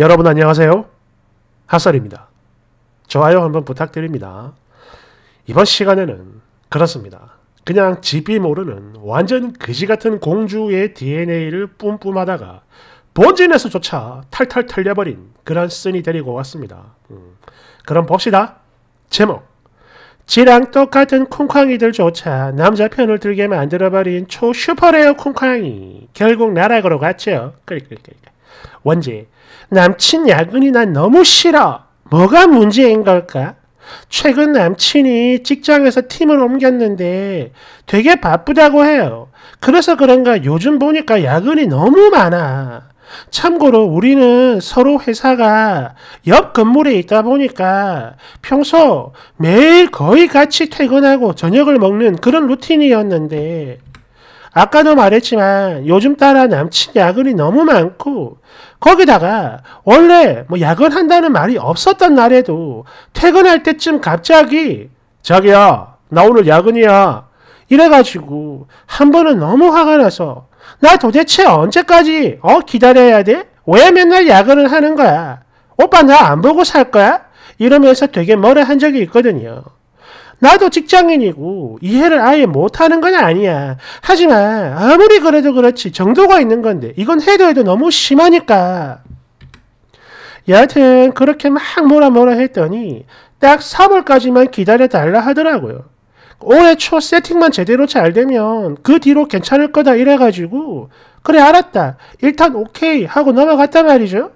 여러분 안녕하세요. 핫설입니다. 좋아요 한번 부탁드립니다. 이번 시간에는 그렇습니다. 그냥 집이 모르는 완전 그지 같은 공주의 DNA를 뿜뿜하다가 본진에서조차 탈탈 털려버린 그런 쓴이 데리고 왔습니다. 음, 그럼 봅시다. 제목 지랑 똑같은 콩콩이들조차 남자 편을 들게 만들어버린 초 슈퍼레어 콩콩이 결국 나락으로 갔죠. 그러니 원제 남친 야근이 난 너무 싫어. 뭐가 문제인 걸까? 최근 남친이 직장에서 팀을 옮겼는데 되게 바쁘다고 해요. 그래서 그런가 요즘 보니까 야근이 너무 많아. 참고로 우리는 서로 회사가 옆 건물에 있다 보니까 평소 매일 거의 같이 퇴근하고 저녁을 먹는 그런 루틴이었는데 아까도 말했지만 요즘 따라 남친 야근이 너무 많고 거기다가 원래 뭐 야근한다는 말이 없었던 날에도 퇴근할 때쯤 갑자기 자기야 나 오늘 야근이야 이래가지고 한 번은 너무 화가 나서 나 도대체 언제까지 어 기다려야 돼? 왜 맨날 야근을 하는 거야? 오빠 나 안 보고 살 거야? 이러면서 되게 뭐라 한 적이 있거든요. 나도 직장인이고 이해를 아예 못하는 건 아니야. 하지만 아무리 그래도 그렇지 정도가 있는 건데 이건 해도 해도 너무 심하니까. 여하튼 그렇게 막 뭐라 뭐라 했더니 딱 3월까지만 기다려달라 하더라고요. 올해 초 세팅만 제대로 잘 되면 그 뒤로 괜찮을 거다 이래가지고 그래 알았다 일단 오케이 하고 넘어갔단 말이죠.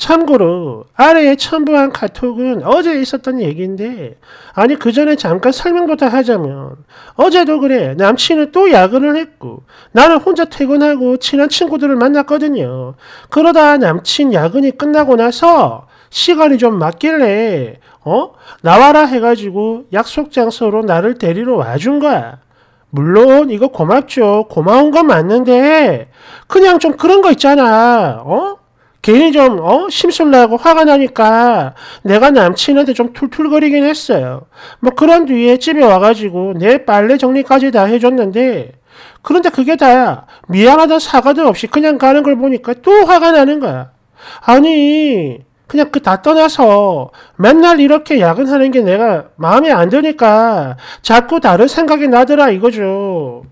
참고로 아래에 첨부한 카톡은 어제 있었던 얘기인데 아니 그 전에 잠깐 설명부터 하자면 어제도 그래 남친은 또 야근을 했고 나는 혼자 퇴근하고 친한 친구들을 만났거든요. 그러다 남친 야근이 끝나고 나서 시간이 좀 맞길래 어? 나와라 해가지고 약속 장소로 나를 데리러 와준 거야. 물론 이거 고맙죠. 고마운 건 맞는데 그냥 좀 그런 거 있잖아. 어? 괜히 좀, 어? 심술나고 화가 나니까 내가 남친한테 좀 툴툴거리긴 했어요. 뭐 그런 뒤에 집에 와가지고 내 빨래 정리까지 다 해줬는데, 그런데 그게 다야. 미안하다 사과도 없이 그냥 가는 걸 보니까 또 화가 나는 거야. 아니, 그냥 그 다 떠나서 맨날 이렇게 야근하는 게 내가 마음에 안 드니까 자꾸 다른 생각이 나더라 이거죠.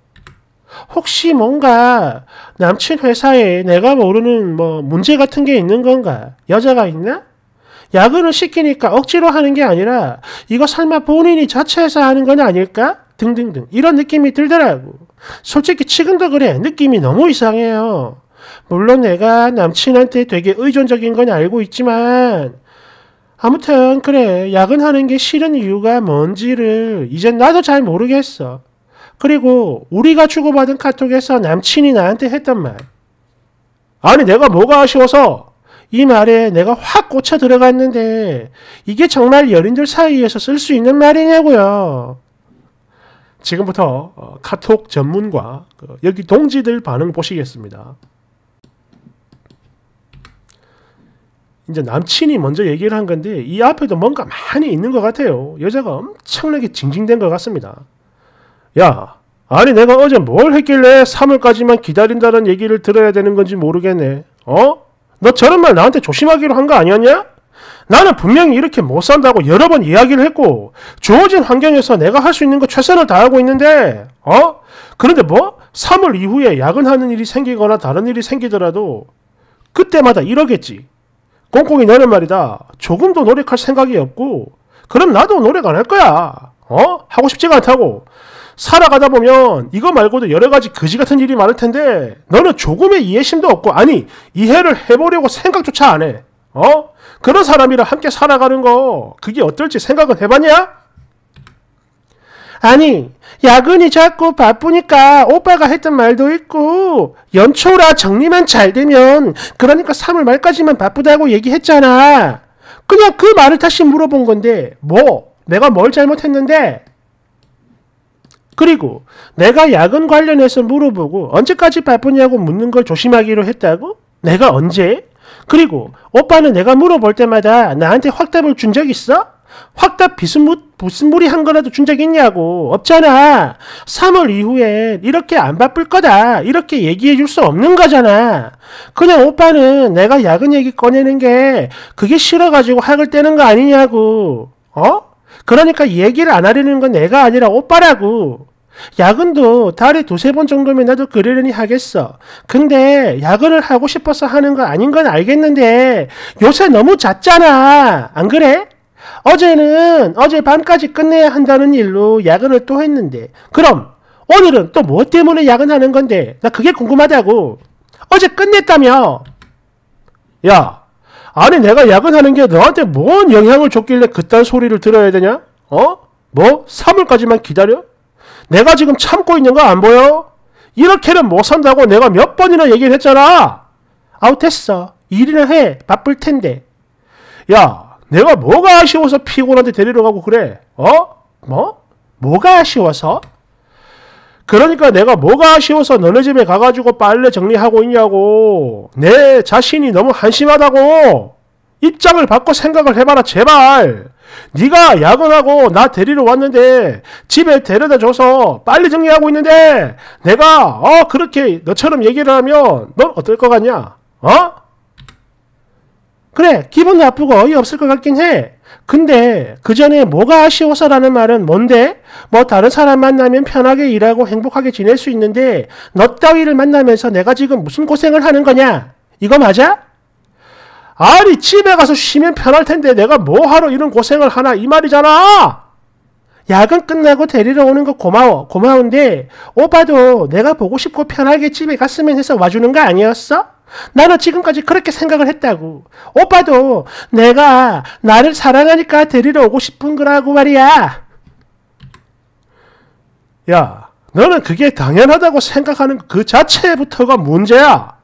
혹시 뭔가 남친 회사에 내가 모르는 뭐 문제 같은 게 있는 건가? 여자가 있나? 야근을 시키니까 억지로 하는 게 아니라 이거 설마 본인이 자체에서 하는 건 아닐까? 등등등 이런 느낌이 들더라고. 솔직히 지금도 그래 느낌이 너무 이상해요. 물론 내가 남친한테 되게 의존적인 건 알고 있지만 아무튼 그래 야근하는 게 싫은 이유가 뭔지를 이젠 나도 잘 모르겠어. 그리고 우리가 주고받은 카톡에서 남친이 나한테 했던 말. 아니 내가 뭐가 아쉬워서 이 말에 내가 확 꽂혀 들어갔는데 이게 정말 연인들 사이에서 쓸 수 있는 말이냐고요. 지금부터 어, 카톡 전문과 그 여기 동지들 반응 보시겠습니다. 이제 남친이 먼저 얘기를 한 건데 이 앞에도 뭔가 많이 있는 것 같아요. 여자가 엄청나게 징징댄 것 같습니다. 야, 아니 내가 어제 뭘 했길래 3월까지만 기다린다는 얘기를 들어야 되는 건지 모르겠네. 어? 너 저런 말 나한테 조심하기로 한 거 아니었냐? 나는 분명히 이렇게 못 산다고 여러 번 이야기를 했고 주어진 환경에서 내가 할 수 있는 거 최선을 다하고 있는데 어? 그런데 뭐 3월 이후에 야근하는 일이 생기거나 다른 일이 생기더라도 그때마다 이러겠지. 꽁꽁이 내는 말이다. 조금도 노력할 생각이 없고 그럼 나도 노력 안 할 거야. 어? 하고 싶지가 않다고. 살아가다 보면 이거 말고도 여러 가지 거지 같은 일이 많을 텐데 너는 조금의 이해심도 없고 아니 이해를 해보려고 생각조차 안 해. 어? 그런 사람이랑 함께 살아가는 거 그게 어떨지 생각은 해봤냐? 아니 야근이 자꾸 바쁘니까 오빠가 했던 말도 있고 연초라 정리만 잘 되면 그러니까 3월 말까지만 바쁘다고 얘기했잖아. 그냥 그 말을 다시 물어본 건데 뭐 내가 뭘 잘못했는데 그리고 내가 야근 관련해서 물어보고 언제까지 바쁘냐고 묻는 걸 조심하기로 했다고? 내가 언제? 그리고 오빠는 내가 물어볼 때마다 나한테 확답을 준 적 있어? 확답 비스무리한 거라도 준 적 있냐고. 없잖아. 3월 이후엔 이렇게 안 바쁠 거다. 이렇게 얘기해 줄 수 없는 거잖아. 그냥 오빠는 내가 야근 얘기 꺼내는 게 그게 싫어가지고 학을 떼는 거 아니냐고. 어? 그러니까 얘기를 안 하려는 건 내가 아니라 오빠라고. 야근도 달에 두세 번 정도면 나도 그러려니 하겠어. 근데 야근을 하고 싶어서 하는 거 아닌 건 알겠는데 요새 너무 잦잖아. 안 그래? 어제는 어제 밤까지 끝내야 한다는 일로 야근을 또 했는데 그럼 오늘은 또 뭐 때문에 야근하는 건데 나 그게 궁금하다고. 어제 끝냈다며. 야, 아니 내가 야근하는 게 너한테 뭔 영향을 줬길래 그딴 소리를 들어야 되냐? 어? 뭐? 3월까지만 기다려? 내가 지금 참고 있는 거 안 보여? 이렇게는 못 산다고 내가 몇 번이나 얘기를 했잖아. 아우 됐어. 일이나 해. 바쁠 텐데. 야 내가 뭐가 아쉬워서 피곤한데 데리러 가고 그래? 어? 뭐? 뭐가 아쉬워서? 그러니까 내가 뭐가 아쉬워서 너네 집에 가가지고 빨래 정리하고 있냐고. 내 자신이 너무 한심하다고. 입장을 바꿔 생각을 해봐라 제발. 네가 야근하고 나 데리러 왔는데 집에 데려다 줘서 빨리 정리하고 있는데 내가 어 그렇게 너처럼 얘기를 하면 넌 어떨 것 같냐? 어? 그래, 기분 나쁘고 어이없을 것 같긴 해. 근데 그 전에 뭐가 아쉬워서라는 말은 뭔데? 뭐 다른 사람 만나면 편하게 일하고 행복하게 지낼 수 있는데 너 따위를 만나면서 내가 지금 무슨 고생을 하는 거냐? 이거 맞아? 아니 집에 가서 쉬면 편할 텐데 내가 뭐하러 이런 고생을 하나 이 말이잖아. 야근 끝나고 데리러 오는 거 고마워. 고마운데 오빠도 내가 보고 싶고 편하게 집에 갔으면 해서 와주는 거 아니었어? 나는 지금까지 그렇게 생각을 했다고. 오빠도 내가 나를 사랑하니까 데리러 오고 싶은 거라고 말이야. 야, 너는 그게 당연하다고 생각하는 그 자체부터가 문제야.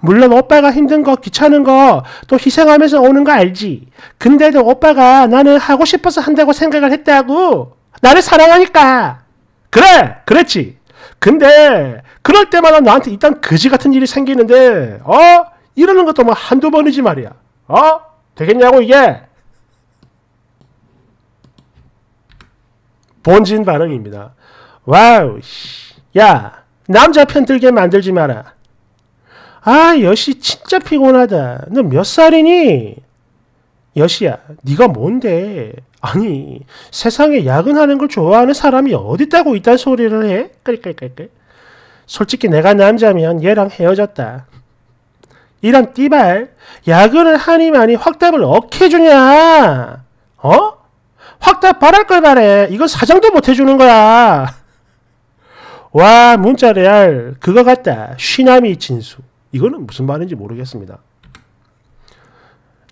물론 오빠가 힘든 거, 귀찮은 거, 또 희생하면서 오는 거 알지. 근데도 오빠가 나는 하고 싶어서 한다고 생각을 했다고. 나를 사랑하니까. 그래, 그랬지. 근데 그럴 때마다 나한테 일단 거지 같은 일이 생기는데 어? 이러는 것도 뭐 한두 번이지 말이야. 어? 되겠냐고 이게? 본진 반응입니다. 와우 야 남자 편들게 만들지 마라. 아 여시 진짜 피곤하다. 너 몇 살이니? 여시야 네가 뭔데? 아니 세상에 야근하는 걸 좋아하는 사람이 어디다고 이딴 소리를 해? 그러니까 솔직히 내가 남자면 얘랑 헤어졌다. 이런 띠발 야근을 하니만이 확답을 어떻게 주냐? 어? 확답 바랄 걸 바래. 이건 사정도못 해주는 거야. 와 문자 레알 그거 같다. 쉬나미 진수. 이거는 무슨 말인지 모르겠습니다.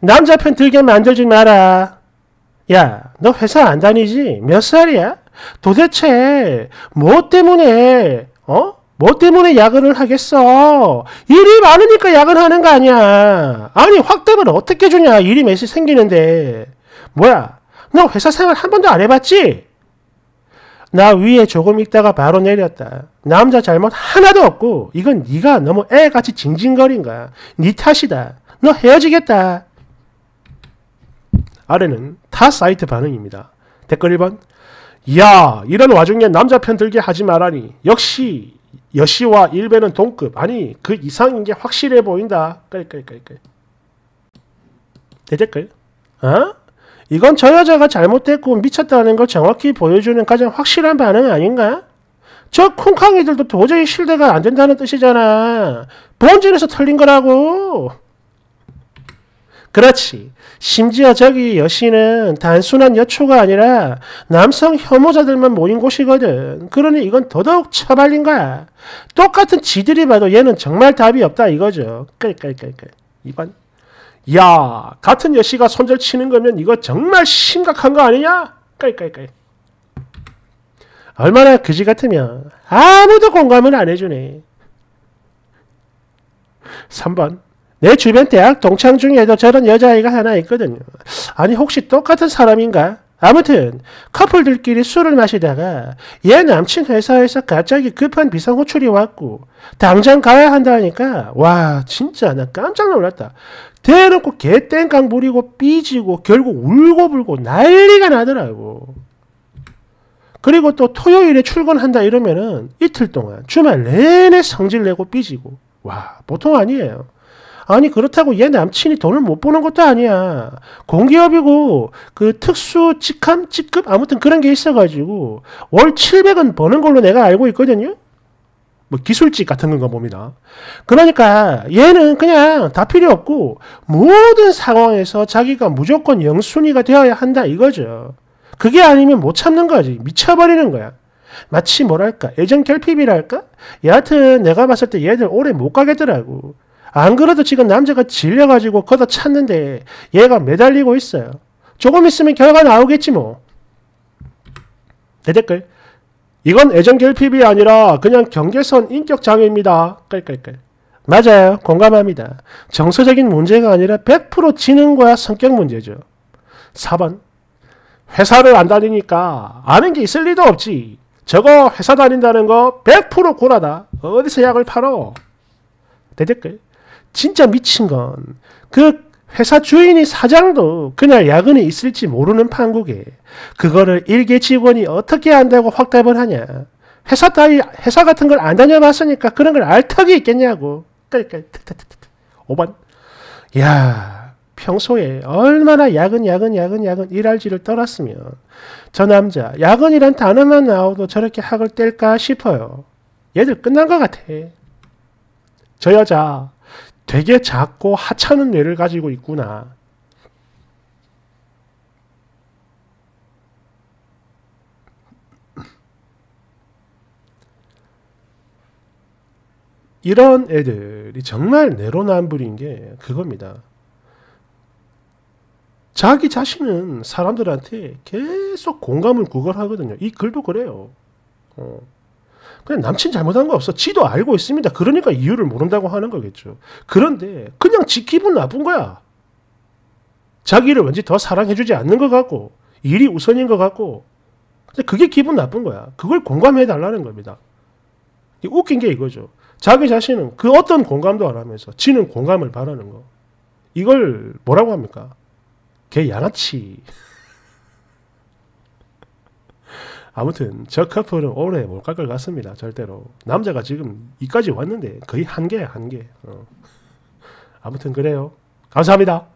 남자 편 들게 만들지 마라. 야, 너 회사 안 다니지? 몇 살이야? 도대체 뭐 때문에 어? 뭐 때문에 야근을 하겠어? 일이 많으니까 야근하는 거 아니야. 아니, 확답을 어떻게 주냐? 일이 몇이 생기는데. 뭐야? 너 회사 생활 한 번도 안 해봤지? 나 위에 조금 있다가 바로 내렸다. 남자 잘못 하나도 없고 이건 네가 너무 애같이 징징거린 거야. 네 탓이다. 너 헤어지겠다. 아래는 타 사이트 반응입니다. 댓글 1번 야 이런 와중에 남자 편 들게 하지 말라니 역시 여시와 일베는 동급 아니 그 이상인 게 확실해 보인다. 끌끌끌끌 대댓글 어? 이건 저 여자가 잘못됐고 미쳤다는 걸 정확히 보여주는 가장 확실한 반응 아닌가? 저 쿵쾅이들도 도저히 실대가 안 된다는 뜻이잖아. 본질에서 틀린 거라고. 그렇지. 심지어 저기 여신은 단순한 여초가 아니라 남성 혐오자들만 모인 곳이거든. 그러니 이건 더더욱 처발린 거야. 똑같은 지들이 봐도 얘는 정말 답이 없다 이거죠. 그러니까, 이건. 야, 같은 여씨가 손절치는 거면 이거 정말 심각한 거 아니냐? 깔깔깔. 얼마나 그지 같으면 아무도 공감을 안 해주네. 3번. 내 주변 대학 동창 중에도 저런 여자아이가 하나 있거든요. 아니 혹시 똑같은 사람인가? 아무튼 커플들끼리 술을 마시다가 얘 남친 회사에서 갑자기 급한 비상 호출이 왔고 당장 가야 한다니까 와 진짜 나 깜짝 놀랐다. 대놓고 개땡깡 부리고 삐지고 결국 울고 불고 난리가 나더라고. 그리고 또 토요일에 출근한다 이러면은 이틀 동안 주말 내내 성질 내고 삐지고 와 보통 아니에요. 아니 그렇다고 얘 남친이 돈을 못 버는 것도 아니야. 공기업이고 그 특수 직함 직급 아무튼 그런 게 있어가지고 월 700은 버는 걸로 내가 알고 있거든요. 뭐 기술직 같은 건가 봅니다. 그러니까 얘는 그냥 다 필요 없고 모든 상황에서 자기가 무조건 영순위가 되어야 한다 이거죠. 그게 아니면 못 참는 거지. 미쳐버리는 거야. 마치 뭐랄까 애정 결핍이랄까? 여하튼 내가 봤을 때 얘들 오래 못 가겠더라고. 안 그래도 지금 남자가 질려가지고 걷어 찼는데 얘가 매달리고 있어요. 조금 있으면 결과 나오겠지 뭐. 내 댓글. 이건 애정 결핍이 아니라 그냥 경계선 인격 장애입니다. 끌끌끌. 맞아요. 공감합니다. 정서적인 문제가 아니라 100% 지는 거야 성격 문제죠. 4번. 회사를 안 다니니까 아는 게 있을 리도 없지. 저거 회사 다닌다는 거 100% 고라다. 어디서 약을 팔어? 대 댓글. 진짜 미친 건 그 회사 주인이 사장도 그날 야근이 있을지 모르는 판국에 그거를 일개 직원이 어떻게 안다고 확답을 하냐. 회사 따위 회사 같은 걸 안 다녀봤으니까 그런 걸 알 턱이 있겠냐고. 그러니까 5번. 야 평소에 얼마나 야근 야근 야근 야근 일할지를 떠났으면 저 남자 야근이란 단어만 나오도 저렇게 학을 뗄까 싶어요. 얘들 끝난 것 같아. 저 여자 되게 작고 하찮은 뇌를 가지고 있구나. 이런 애들이 정말 내로남불인 게 그겁니다. 자기 자신은 사람들한테 계속 공감을 구걸하거든요. 이 글도 그래요. 어. 그냥 남친 잘못한 거 없어. 지도 알고 있습니다. 그러니까 이유를 모른다고 하는 거겠죠. 그런데 그냥 지 기분 나쁜 거야. 자기를 왠지 더 사랑해주지 않는 것 같고 일이 우선인 것 같고 근데 그게 기분 나쁜 거야. 그걸 공감해 달라는 겁니다. 웃긴 게 이거죠. 자기 자신은 그 어떤 공감도 안 하면서 지는 공감을 바라는 거. 이걸 뭐라고 합니까? 개 양아치. 아무튼 저 커플은 오래 못갈 것 같습니다. 절대로 남자가 지금 이까지 왔는데 거의 한계야 한계. 어. 아무튼 그래요. 감사합니다.